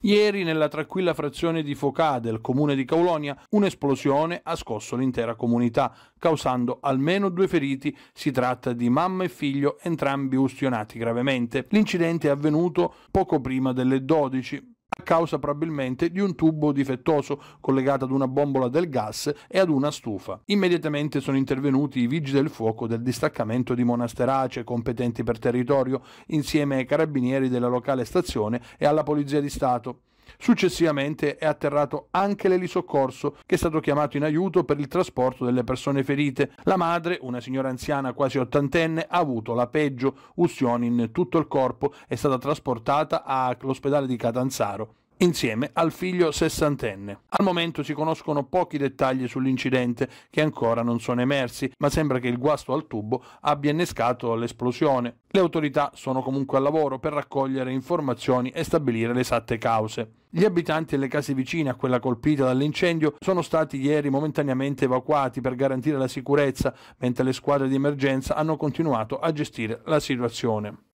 Ieri, nella tranquilla frazione di Focà del comune di Caulonia, un'esplosione ha scosso l'intera comunità, causando almeno due feriti. Si tratta di mamma e figlio, entrambi ustionati gravemente. L'incidente è avvenuto poco prima delle 12 causa probabilmente di un tubo difettoso collegato ad una bombola del gas e ad una stufa. Immediatamente sono intervenuti i vigili del fuoco del distaccamento di Monasterace competenti per territorio insieme ai carabinieri della locale stazione e alla Polizia di Stato. Successivamente è atterrato anche l'elisoccorso, che è stato chiamato in aiuto per il trasporto delle persone ferite. La madre, una signora anziana quasi ottantenne, ha avuto la peggio, ustioni in tutto il corpo, è stata trasportata all'ospedale di Catanzaro insieme al figlio sessantenne. Al momento si conoscono pochi dettagli sull'incidente che ancora non sono emersi, ma sembra che il guasto al tubo abbia innescato l'esplosione. Le autorità sono comunque al lavoro per raccogliere informazioni e stabilire le esatte cause. Gli abitanti delle case vicine a quella colpita dall'incendio sono stati ieri momentaneamente evacuati per garantire la sicurezza, mentre le squadre di emergenza hanno continuato a gestire la situazione.